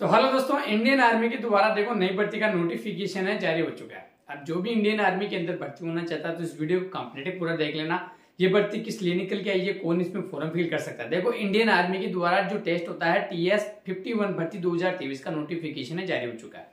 तो हेलो दोस्तों Indian army के द्वारा देखो नई भर्ती का नोटिफिकेशन है जारी हो चुका है अब जो भी इंडियन आर्मी के अंदर भर्ती होना चाहता है तो इस वीडियो को कंप्लीट पूरा देख लेना ये भर्ती किस लिए निकल के आई है कौन इसमें फॉर्म फिल कर सकता है देखो इंडियन आर्मी के द्वारा जो टेस्ट होता है टी एस फिफ्टी वन भर्ती दो हजार तेईस का नोटिफिकेशन है जारी हो चुका है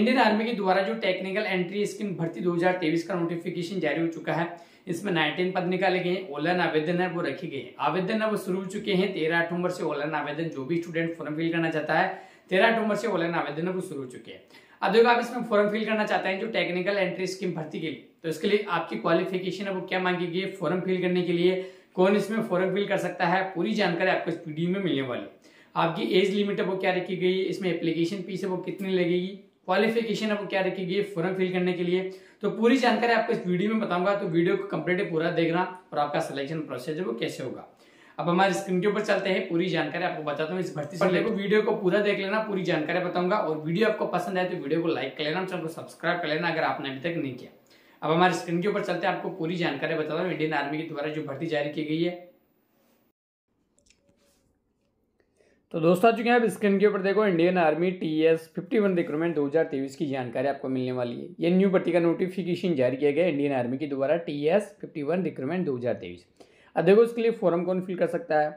इंडियन आर्मी के द्वारा जो टेक्निकल एंट्री स्कीम भर्ती दो का नोटिफिकेशन जारी हो चुका है इसमें नाइनटीन पद निकाले गए ऑनलाइन आवेदन है वो रखे गए आवेदन है वो शुरू हो चुके हैं तेरह अक्टूबर से ऑनलाइन आवेदन जो भी स्टूडेंट फॉर्म फिल करना चाहता है तेरह अक्टूबर से ऑनलाइन आवेदन अब शुरू हो चुके हैं अब देखो आप इसमें फॉर्म फिल करना चाहते हैं जो टेक्निकल एंट्री स्कीम भर्ती के लिए तो इसके लिए आपकी क्वालिफिकेशन अब क्या मांगी गई फॉर्म फिल करने के लिए कौन इसमें फॉर्म फिल कर सकता है पूरी जानकारी आपको इस वीडियो में मिलने वाली आपकी एज लिमिट अब क्या रखी गई है इसमें एप्लीकेशन फीस अब कितनी लगेगी क्वालिफिकेशन अब क्या रखी गई है फॉर्म फिल करने के लिए तो पूरी जानकारी आपको इस वीडियो में बताऊंगा तो वीडियो को कंप्लीट पूरा देखना और आपका सिलेक्शन प्रोसेस वो कैसे होगा अब हमारे स्क्रीन के ऊपर चलते हैं पूरी जानकारी आपको बताता हूँ इस भर्ती से देखो वीडियो को पूरा देख लेना पूरी जानकारी बताऊंगा और वीडियो आपको पसंद आए तो वीडियो को लाइक कर लेना चैनल को सब्सक्राइब कर लेना अगर आपने अभी तक नहीं किया अब हमारे स्क्रीन के ऊपर चलते हैं आपको पूरी जानकारी बताता हूँ इंडियन आर्मी के द्वारा जो भर्ती जारी की गई है तो दोस्तों आ चुके हैं आप स्क्रीन के ऊपर देखो Indian army T S fifty one recruitment दो हज़ार तेईस की जानकारी आपको मिलने वाली है ये न्यू भर्ती का नोटिफिकेशन जारी किया गया इंडियन आर्मी के द्वारा T S fifty one recruitment दो हज़ार तेईस अब देखो इसके लिए फॉर्म कौन फिल कर सकता है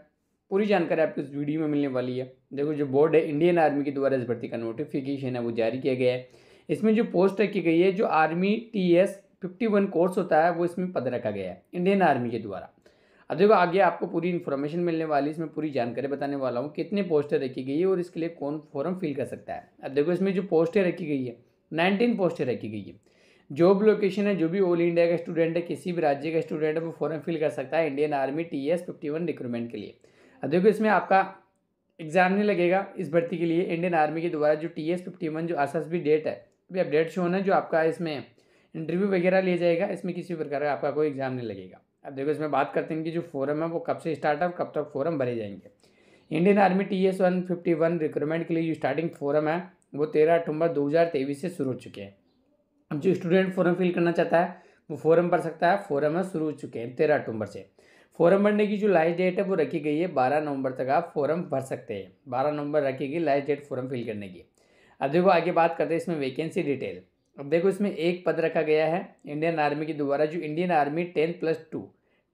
पूरी जानकारी आपको इस वीडियो में मिलने वाली है देखो जो बोर्ड है इंडियन आर्मी के द्वारा इस भर्ती का नोटिफिकेशन है वो जारी किया गया है इसमें जो पोस्ट रखी गई है जो army T S fifty one course होता है वो इसमें पद रखा गया है इंडियन आर्मी के द्वारा अब देखो आगे आपको पूरी इन्फॉर्मेशन मिलने वाली इसमें पूरी जानकारी बताने वाला हूँ कितने पोस्टें रखी गई है और इसके लिए कौन फॉर्म फिल कर सकता है अब देखो इसमें जो पोस्टें रखी गई है नाइनटीन पोस्टें रखी गई है जॉब लोकेशन है जो भी ऑल इंडिया का स्टूडेंट है किसी भी राज्य का स्टूडेंट है वो फॉर्म फिल कर सकता है Indian army T S fifty one recruitment के लिए अब देखो इसमें आपका एग्जाम नहीं लगेगा इस भर्ती के लिए इंडियन आर्मी के द्वारा जो टी एस फिफ्टी वन जो आस डेट है अभी अपडेट शो होना जो आपका इसमें इंटरव्यू वगैरह लिया जाएगा इसमें किसी प्रकार का आपका कोई एग्जाम नहीं लगेगा अब देखो इसमें बात करते हैं कि जो फॉरम है वो कब से स्टार्ट है कब तक फॉरम भरे जाएंगे Indian army T S one fifty one recruitment के लिए जो स्टार्टिंग फॉरम है वो तेरह अक्टूबर दो हज़ार तेईस से शुरू हो चुके हैं जो स्टूडेंट फॉरम फिल करना चाहता है वो फॉर्म भर सकता है फॉरम है शुरू हो चुके हैं तेरह अक्टूबर से फॉर्म भरने की जो लास्ट डेट है वो रखी गई है बारह नवंबर तक आप फॉर्म भर सकते हैं बारह नवंबर रखी गई लास्ट डेट फॉरम फिल करने की अब देखो आगे बात करते हैं इसमें वैकेंसी डिटेल अब देखो इसमें एक पद रखा गया है इंडियन आर्मी के द्वारा जो Indian army ten plus two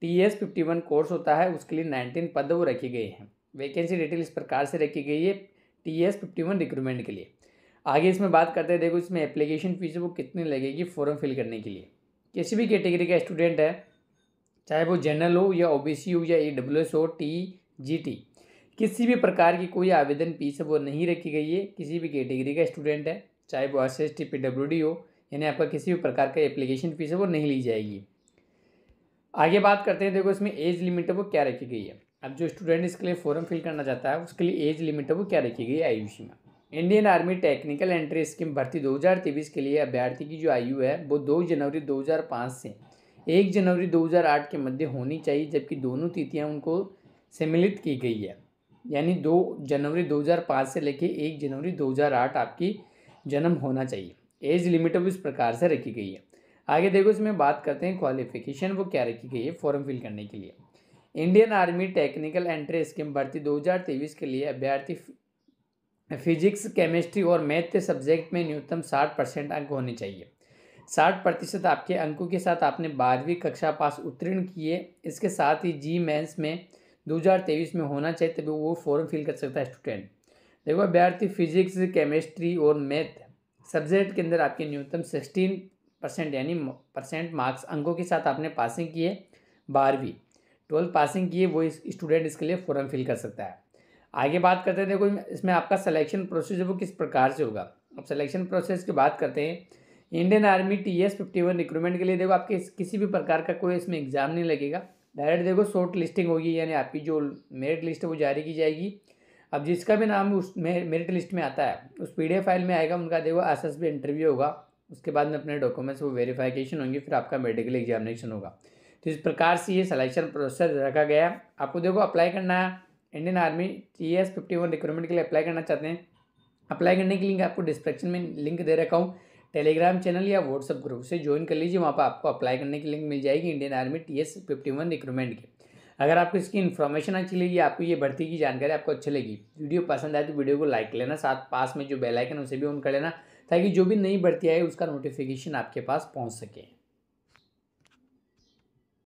T S fifty one course होता है उसके लिए नाइनटीन पद वो रखी गई हैं वैकेंसी डिटेल इस प्रकार से रखी गई है T S fifty one recruitment के लिए आगे इसमें बात करते हैं देखो इसमें एप्लीकेशन फ़ीस वो कितनी लगेगी फॉर्म फिल करने के लिए किसी भी कैटेगरी का स्टूडेंट है चाहे वो जनरल हो या ओ हो या ए डब्ल्यू एस हो टी जी टी किसी भी प्रकार की कोई आवेदन फीस वो नहीं रखी गई है किसी भी कैटेगरी का स्टूडेंट है चाहे वो S S T P W D हो यानी आपका किसी भी प्रकार का एप्लीकेशन फ़ीस है वो नहीं ली जाएगी आगे बात करते हैं देखो इसमें एज लिमिट है वो क्या रखी गई है अब जो स्टूडेंट इसके लिए फॉर्म फिल करना चाहता है उसके लिए एज लिमिट है वो क्या रखी गई है आयुषी में Indian army technical entry scheme भर्ती 2023 के लिए अभ्यर्थी की जो आयु है वो 2 जनवरी 2005 से 1 जनवरी 2008 के मध्य होनी चाहिए जबकि दोनों तिथियां उनको सम्मिलित की गई है यानी 2 जनवरी 2005 से लेकर 1 जनवरी 2008 आपकी जन्म होना चाहिए एज लिमिट अब इस प्रकार से रखी गई है आगे देखो इसमें बात करते हैं क्वालिफिकेशन वो क्या रखी गई है फॉर्म फिल करने के लिए Indian army technical entry scheme भर्ती 2023 के लिए अभ्यर्थी फिजिक्स केमिस्ट्री और मैथ के सब्जेक्ट में न्यूनतम साठ परसेंट अंक होने चाहिए साठ प्रतिशत आपके अंकों के साथ आपने बारहवीं कक्षा पास उत्तीर्ण किए इसके साथ ही जी मैंस में तेईस में होना चाहिए तभी वो फॉर्म फिल कर सकता है स्टूडेंट देखो अभ्यर्थी फिजिक्स केमिस्ट्री और मैथ सब्जेक्ट के अंदर आपके न्यूनतम सिक्सटीन परसेंट यानी परसेंट मार्क्स अंकों के साथ आपने पासिंग किए बारहवीं ट्वेल्थ पासिंग किए वो स्टूडेंट इसके लिए फॉर्म फिल कर सकता है आगे बात करते हैं देखो इसमें आपका सिलेक्शन प्रोसेस वो किस प्रकार से होगा अब सिलेक्शन प्रोसेस की बात करते हैं Indian army T S fifty one recruitment के लिए देखो आपके किसी भी प्रकार का कोई इसमें एग्ज़ाम नहीं लगेगा डायरेक्ट देखो शॉर्ट लिस्टिंग होगी यानी आपकी जो मेरिट लिस्ट है वो जारी की जाएगी अब जिसका भी नाम उस मेरिट लिस्ट में आता है उस पी फाइल में आएगा उनका देखो एस एस इंटरव्यू होगा उसके बाद में अपने डॉक्यूमेंट्स वो वेरीफिकेशन होंगे फिर आपका मेडिकल एग्जामिनेशन होगा तो इस प्रकार से ये सिलेक्शन प्रोसेस रखा गया आपको देखो अप्लाई करना है Indian army T S fifty one recruitment के लिए अप्लाई करना चाहते हैं अप्लाई करने की लिंक आपको डिस्क्रिप्शन में लिंक दे रखा हूँ टेलीग्राम चैनल या व्हाट्सअप ग्रुप से ज्वाइन कर लीजिए वहाँ पर आपको अप्लाई करने की लिंक मिल जाएगी Indian army T S fifty one recruitment की अगर आपको इसकी इन्फॉर्मेशन अच्छी लगी आपको ये भर्ती की जानकारी आपको अच्छी लगी वीडियो पसंद आए तो वीडियो को लाइक लेना साथ पास में जो बेलाइकन उसे भी ऑन कर लेना ताकि जो भी नई भर्ती आए उसका नोटिफिकेशन आपके पास पहुँच सके